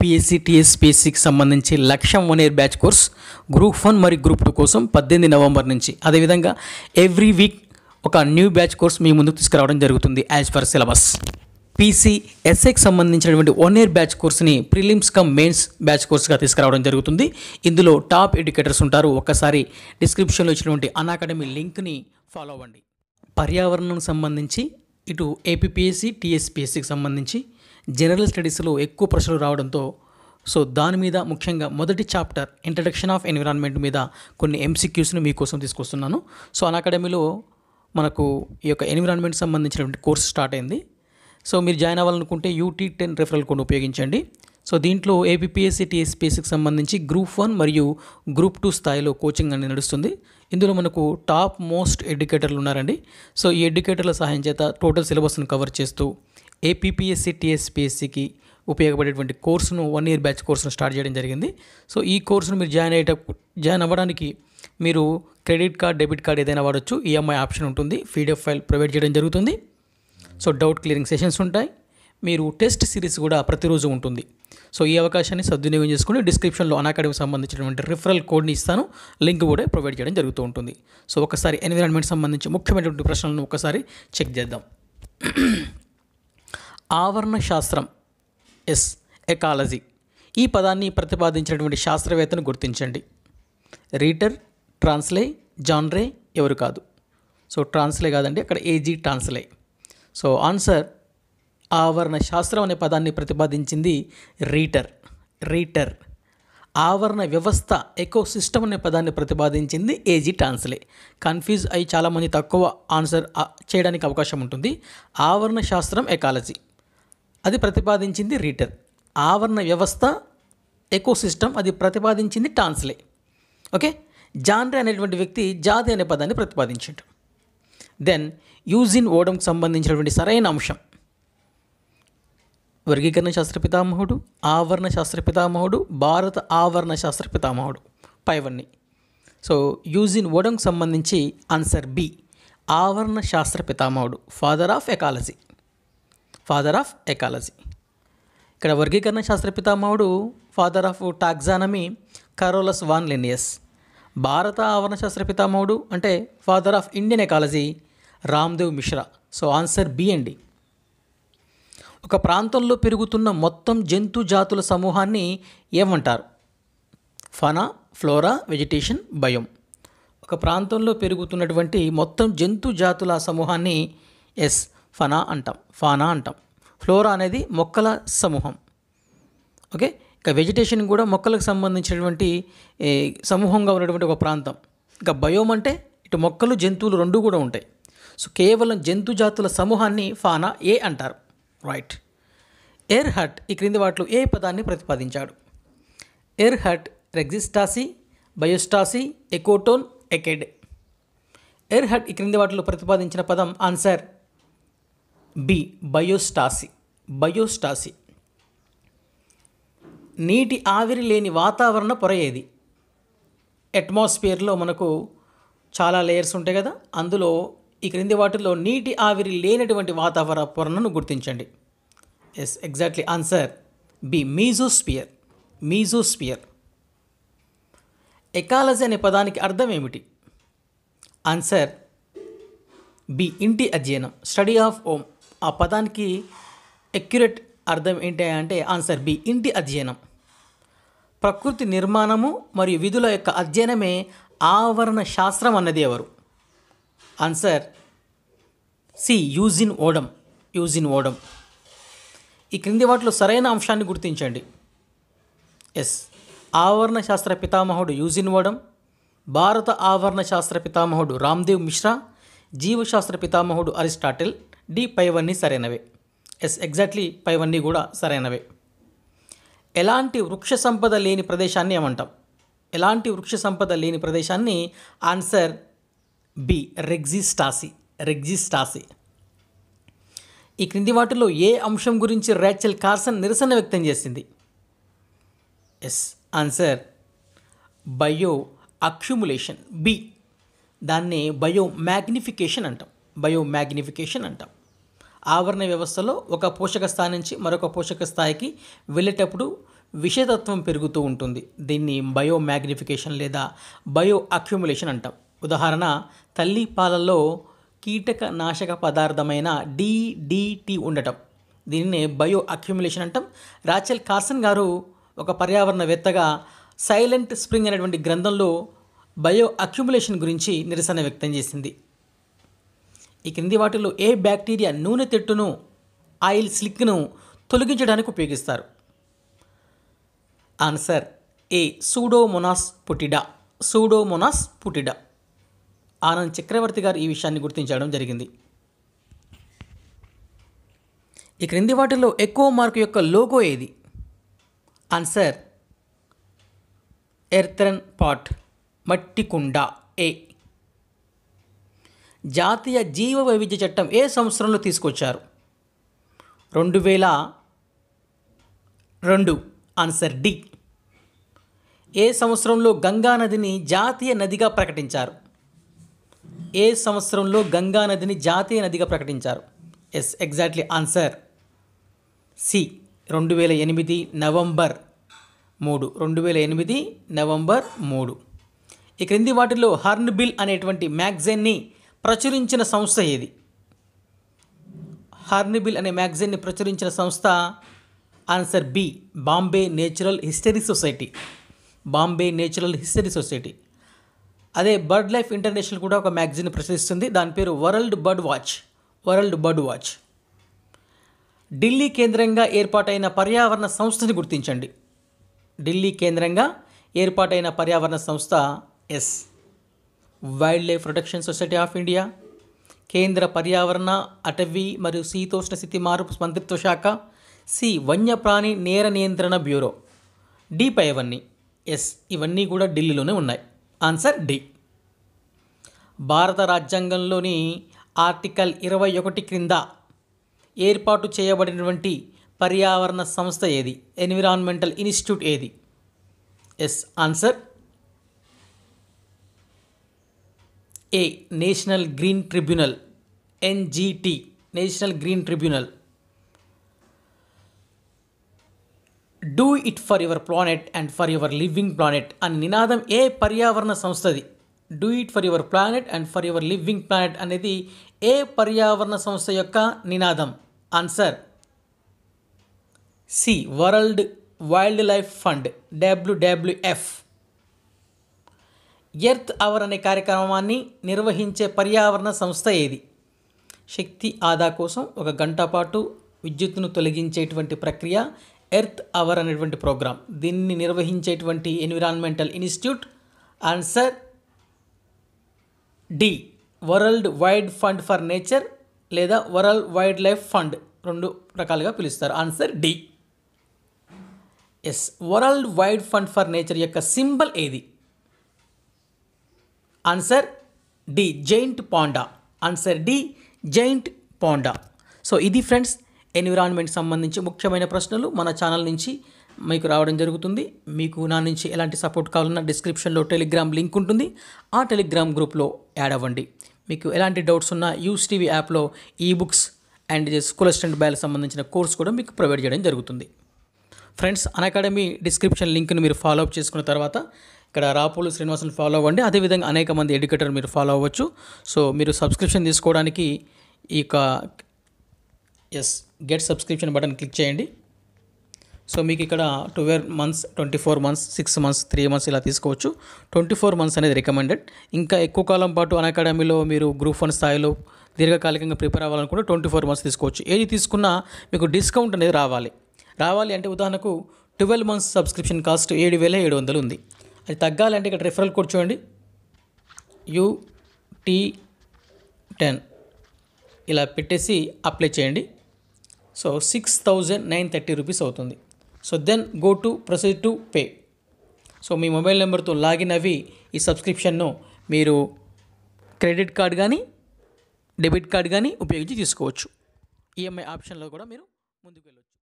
TS టీఎస్పీఎస్సికి సంబంధించి లక్ష్యం one year batch course group one మరియు గ్రూప్ టూ కోసం పద్దెనిమిది నవంబర్ నుంచి అదేవిధంగా ఎవ్రీ వీక్ ఒక న్యూ బ్యాచ్ కోర్స్ మీ ముందుకు తీసుకురావడం జరుగుతుంది యాజ్ పర్ సిలబస్ పీసీ పీసీఎస్ఏకి సంబంధించినటువంటి వన్ ఇయర్ బ్యాచ్ కోర్స్ని ప్రిలిమ్స్ కమ్ మెయిన్స్ బ్యాచ్ కోర్స్గా తీసుకురావడం జరుగుతుంది ఇందులో టాప్ ఎడ్యుకేటర్స్ ఉంటారు ఒక్కసారి డిస్క్రిప్షన్లో ఇచ్చినటువంటి అన్ అకాడమీ లింక్ని ఫాలో అవ్వండి పర్యావరణం సంబంధించి ఇటు ఏపీఎస్సి టీఎస్పీఎస్సికి సంబంధించి జనరల్ స్టడీస్లో ఎక్కువ ప్రశ్నలు రావడంతో సో దాని మీద ముఖ్యంగా మొదటి చాప్టర్ ఇంట్రడక్షన్ ఆఫ్ ఎన్విరాన్మెంట్ మీద కొన్ని ఎంసీక్యూస్ని మీకోసం తీసుకొస్తున్నాను సో అన్ అకాడమీలో మనకు ఈ యొక్క ఎన్విరాన్మెంట్ సంబంధించినటువంటి కోర్స్ స్టార్ట్ అయింది సో మీరు జాయిన్ అవ్వాలనుకుంటే యూటీ టెన్ రెఫరల్ కోడ్ ఉపయోగించండి సో దీంట్లో ఏపీఎస్సీ టీఎస్పీఎస్సీకి సంబంధించి గ్రూప్ వన్ మరియు గ్రూప్ టూ స్థాయిలో కోచింగ్ అనేది నడుస్తుంది ఇందులో మనకు టాప్ మోస్ట్ ఎడ్యుకేటర్లు ఉన్నారండి సో ఈ ఎడ్యుకేటర్ల సహాయం చేత టోటల్ సిలబస్ను కవర్ చేస్తూ ఏపీపీఎస్సీ టీఎస్పీఎస్సీకి ఉపయోగపడేటువంటి కోర్సును వన్ ఇయర్ బ్యాచ్ కోర్సును స్టార్ట్ చేయడం జరిగింది సో ఈ కోర్సును మీరు జాయిన్ అయ్యేటప్పుడు జాయిన్ అవ్వడానికి మీరు క్రెడిట్ కార్డ్ డెబిట్ కార్డ్ ఏదైనా వాడచ్చు ఈఎంఐ e ఆప్షన్ ఉంటుంది పీడిఎఫ్ ఫైల్ ప్రొవైడ్ చేయడం జరుగుతుంది సో డౌట్ క్లియరింగ్ సెషన్స్ ఉంటాయి మీరు టెస్ట్ సిరీస్ కూడా ప్రతిరోజు ఉంటుంది సో ఈ అవకాశాన్ని సద్వినియోగం చేసుకుని డిస్క్రిప్షన్లో అనాకాడమీకి సంబంధించినటువంటి రిఫరల్ కోడ్ని ఇస్తాను లింక్ కూడా ప్రొవైడ్ చేయడం జరుగుతూ ఉంటుంది సో ఒకసారి ఎన్విరాన్మెంట్ సంబంధించి ముఖ్యమైనటువంటి ప్రశ్నలను ఒకసారి చెక్ చేద్దాం ఆవరణ శాస్త్రం ఎస్ ఎకాలజీ ఈ పదాన్ని ప్రతిపాదించినటువంటి శాస్త్రవేత్తను గుర్తించండి రీటర్ ట్రాన్స్లే జాన్రే ఎవరు కాదు సో ట్రాన్స్లే కాదండి అక్కడ ఏజీ ట్రాన్స్లే సో ఆన్సర్ ఆవరణ శాస్త్రం అనే పదాన్ని ప్రతిపాదించింది రీటర్ రీటర్ ఆవరణ వ్యవస్థ ఎకో సిస్టమ్ అనే పదాన్ని ప్రతిపాదించింది ఏజీ ట్రాన్స్లే కన్ఫ్యూజ్ అయ్యి చాలామంది తక్కువ ఆన్సర్ చేయడానికి అవకాశం ఉంటుంది ఆవరణ శాస్త్రం ఎకాలజీ అది ప్రతిపాదించింది రీటర్ ఆవరణ వ్యవస్థ ఎకోసిస్టమ్ అది ప్రతిపాదించింది టాన్స్లే ఓకే జాన్రే అనేటువంటి వ్యక్తి జాతి అనే పదాన్ని ప్రతిపాదించాడు దెన్ యూజిన్ ఓడంకి సంబంధించినటువంటి సరైన అంశం వర్గీకరణ శాస్త్ర పితామహుడు ఆవరణ శాస్త్ర పితామహుడు భారత ఆవరణ శాస్త్ర పితామహుడు పైవన్నీ సో యూజిన్ ఓడంకి సంబంధించి ఆన్సర్ బి ఆవరణ శాస్త్ర పితామహుడు father of ecology father of ecology ఇక్కడ వర్గీకరణ శాస్త్ర పితామహుడు father of taxonomy Carolus von Linnaeus భారత ఆవరణ శాస్త్ర పితామహుడు అంటే father of Indian ecology Ramdev Misra so answer B అండి ఒక ప్రాంతంలో పెరుగుతున్న మొత్తం జంతు జాతుల సమూహాన్ని ఏమంటారు ఫనా ఫ్లోరా వెజిటేషన్ బయోమ్ ఒక ప్రాంతంలో పెరుగుతున్నటువంటి మొత్తం జంతు జాతుల సమూహాన్ని ఎస్ ఫనా అంటాం ఫానా అంటాం ఫ్లోరా అనేది మొక్కల సమూహం ఓకే ఇక వెజిటేషన్ కూడా మొక్కలకు సంబంధించినటువంటి సమూహంగా ఉన్నటువంటి ఒక ప్రాంతం ఇక బయోమ్ అంటే ఇటు మొక్కలు జంతువులు రెండు కూడా ఉంటాయి సో కేవలం జంతు జాతుల సమూహాన్ని ఫానా ఏ అంటారు రైట్ ఎయిర్ హట్ ఈ క్రింది వాటిలో ఏ పదాన్ని ప్రతిపాదించాడు Erhart rhexistasy biostasy ecotone ecad Erhart ఈ క్రింది వాటిలో ప్రతిపాదించిన పదం ఆన్సర్ బి బయోస్టాసి బయోస్టాసి నీటి ఆవిరి లేని వాతావరణ పొర ఏది అట్మాస్ఫియర్లో మనకు చాలా లేయర్స్ ఉంటాయి కదా అందులో ఈ క్రింది వాటిల్లో నీటి ఆవిరి లేనటువంటి వాతావరణ పొరను గుర్తించండి yes exactly answer B mesosphere mesosphere ecology అనే పదానికి అర్థం ఏమిటి ఆన్సర్ బి ఇంటి అధ్యయనం స్టడీ ఆఫ్ ఓమ్ ఆ పదానికి ఎక్యురేట్ అర్థం ఏంటి అంటే ఆన్సర్ బి ఇంటి అధ్యయనం ప్రకృతి నిర్మాణము మరియు విధుల యొక్క అధ్యయనమే ఆవరణ శాస్త్రం అన్నది ఎవరు answer C Eugene Odum Eugene Odum ఈ క్రింది వాటిలో సరైన అంశాన్ని గుర్తించండి ఎస్ ఆవరణ శాస్త్ర పితామహుడు యూజిన్ ఓడం భారత ఆవరణ శాస్త్ర పితామహుడు రామ్దేవ్ మిశ్రా జీవశాస్త్ర పితామహుడు అరిస్టాటిల్ డి పైవన్నీ సరైనవే ఎస్ ఎగ్జాక్ట్లీ పైవన్నీ కూడా సరైనవే ఎలాంటి వృక్ష సంపద లేని ప్రదేశాన్ని ఏమంటాం ఎలాంటి వృక్ష సంపద లేని ప్రదేశాన్ని ఆన్సర్ బి రెగ్జిస్టాసి రెగ్జిస్టాసి ఈ క్రింది వాటిలో ఏ అంశం గురించి రాచెల్ కార్సన్ నిరసన వ్యక్తం చేసింది yes answer bioaccumulation B దాన్ని బయో మ్యాగ్నిఫికేషన్ అంటాం బయో మ్యాగ్నిఫికేషన్ అంటాం ఆవరణ వ్యవస్థలో ఒక పోషక స్థాయి నుంచి మరొక పోషక స్థాయికి వెళ్ళేటప్పుడు విషతత్వం పెరుగుతూ ఉంటుంది దీన్ని బయో మ్యాగ్నిఫికేషన్ లేదా బయో అక్యుములేషన్ అంటాం ఉదాహరణ తల్లి పాలలో కీటక నాశక పదార్థమైన డిడిటి ఉండటం దీన్ని బయో అక్యుములేషన్ అంటాం రాచెల్ కార్సన్ గారు ఒక పర్యావరణవేత్తగా సైలెంట్ స్ప్రింగ్ అనేటువంటి గ్రంథంలో బయో అక్యుములేషన్ గురించి నిరసన వ్యక్తం చేసింది ఈ క్రింది వాటిలో ఏ బ్యాక్టీరియా నూనె తెట్టును ఆయిల్ స్లిక్ను తొలగించడానికి ఉపయోగిస్తారు ఆన్సర్ ఏ సూడోమొనాస్ పుటిడా సూడోమొనాస్ పుటిడా ఆనంద్ చక్రవర్తి గారు ఈ విషయాన్ని గుర్తించడం జరిగింది ఈ క్రింది వాటిలో ఎక్కువ మార్కు యొక్క లోగో ఏది ఆన్సర్ ఎర్థరన్ పాట్ మట్టి కుండ ఏ జాతీయ జీవ వైవిధ్య చట్టం ఏ సంవత్సరంలో తీసుకొచ్చారు రెండు వేల రెండు ఆన్సర్ డి ఏ సంవత్సరంలో గంగా నదిని జాతీయ నదిగా ప్రకటించారు ఏ సంవత్సరంలో గంగా నదిని జాతీయ నదిగా ప్రకటించారు ఎస్ ఎగ్జాక్ట్లీ ఆన్సర్ సి రెండు వేల ఎనిమిది నవంబర్ మూడు రెండు వేల ఎనిమిది నవంబర్ మూడు ఈ క్రింది వాటిలో హర్న్ బిల్ అనేటువంటి మ్యాగజైన్ని ప్రచురించిన సంస్థ ఏది హర్న్ బిల్ అనే మ్యాగ్జైన్ని ప్రచురించిన సంస్థ answer B Bombay Natural History Society Bombay Natural History Society అదే బర్డ్ లైఫ్ ఇంటర్నేషనల్ కూడా ఒక మ్యాగజైన్ ప్రచురిస్తుంది దాని పేరు World Bird Watch World Bird Watch Delhi కేంద్రంగా ఏర్పాటైన పర్యావరణ సంస్థని గుర్తించండి ఢిల్లీ కేంద్రంగా ఏర్పాటైన పర్యావరణ సంస్థ yes Wildlife Protection Society of India కేంద్ర పర్యావరణ అటవీ మరియు శీతోష్ణ స్థితి మార్పు మంత్రిత్వ శాఖ సి వన్యప్రాణి నేర నియంత్రణ బ్యూరో డి పై ఎస్ ఇవన్నీ కూడా ఢిల్లీలోనే ఉన్నాయి ఆన్సర్ డి భారత రాజ్యాంగంలోని ఆర్టికల్ ఇరవై ఒకటి క్రింద ఏర్పాటు చేయబడినటువంటి పర్యావరణ సంస్థ ఏది ఎన్విరాన్మెంటల్ ఇన్స్టిట్యూట్ ఏది yes answer A National Green Tribunal NGT National Green Tribunal do it for your planet and for your living planet అని నినాదం ఏ పర్యావరణ సంస్థది do it for your planet and for your living planet అనేది ఏ పర్యావరణ సంస్థ యొక్క నినాదం answer C World Wildlife Fund WWF Earth Hour అనే కార్యక్రమాన్ని నిర్వహించే పర్యావరణ సంస్థ ఏది శక్తి ఆదా కోసం ఒక గంట పాటు విద్యుత్తును తొలగించేటువంటి ప్రక్రియ ఎర్త్ అవర్ అనేటువంటి ప్రోగ్రాం దీన్ని నిర్వహించేటువంటి environmental institute answer D World Wide Fund for Nature లేదా వరల్డ్ వైల్డ్ లైఫ్ ఫండ్ రెండు రకాలుగా పిలుస్తారు answer D yes World Wide Fund for Nature యొక్క సింబల్ ఏది answer D giant panda answer D giant panda so ఇది friends environment సంబంధించి ముఖ్యమైన ప్రశ్నలు మన ఛానల్ నుంచి మీకు రావడం జరుగుతుంది మీకు నా నుంచి ఎలాంటి సపోర్ట్ కావాలన్నా డిస్క్రిప్షన్లో టెలిగ్రామ్ లింక్ ఉంటుంది ఆ టెలిగ్రామ్ గ్రూప్లో యాడ్ అవ్వండి మీకు ఎలాంటి డౌట్స్ ఉన్నా యూస్ టీవీ యాప్లో ఈ బుక్స్ అండ్ స్కూల్ అసిస్టెంట్ బ్యాల్ సంబంధించిన కోర్స్ కూడా మీకు ప్రొవైడ్ చేయడం జరుగుతుంది ఫ్రెండ్స్ అన్ అకాడమీ డిస్క్రిప్షన్ లింక్ను మీరు ఫాలో అప్ చేసుకున్న తర్వాత ఇక్కడ రాపూలు శ్రీనివాసులు ఫాలో అవ్వండి అదేవిధంగా అనేక మంది ఎడ్యుకేటర్ మీరు ఫాలో అవ్వచ్చు సో మీరు సబ్స్క్రిప్షన్ తీసుకోవడానికి ఈ yes get subscription button click చేయండి సో మీకు ఇక్కడ twelve months twenty four months six months three months ఇలా తీసుకోవచ్చు ట్వంటీ ఫోర్ మంత్స్ అనేది రికమెండెడ్ ఇంకా ఎక్కువ కాలం పాటు అన్ అకాడమీలో మీరు గ్రూప్ వన్ స్థాయిలో దీర్ఘకాలికంగా ప్రిపేర్ అవ్వాలనుకుంటే ట్వంటీ ఫోర్ మంత్స్ తీసుకోవచ్చు ఏది తీసుకున్నా మీకు డిస్కౌంట్ అనేది రావాలి రావాలి అంటే ఉదాహరణకు ట్వెల్వ్ మంత్స్ సబ్స్క్రిప్షన్ కాస్ట్ ఏడు వేల ఏడు వందలు ఉంది అది తగ్గాలంటే ఇక్కడ రిఫరల్ కోడ్ చూడండి యూటీ టెన్ ఇలా పెట్టేసి అప్లై చేయండి so six thousand nine thirty rupees అవుతుంది so then go to proceed to pay so మీ మొబైల్ నెంబర్తో లాగిన్ అవి ఈ సబ్స్క్రిప్షన్ను మీరు క్రెడిట్ కార్డ్ కానీ డెబిట్ కార్డ్ కానీ ఉపయోగించి తీసుకోవచ్చు ఈఎంఐ e ఆప్షన్లో కూడా మీరు ముందుకు వెళ్ళవచ్చు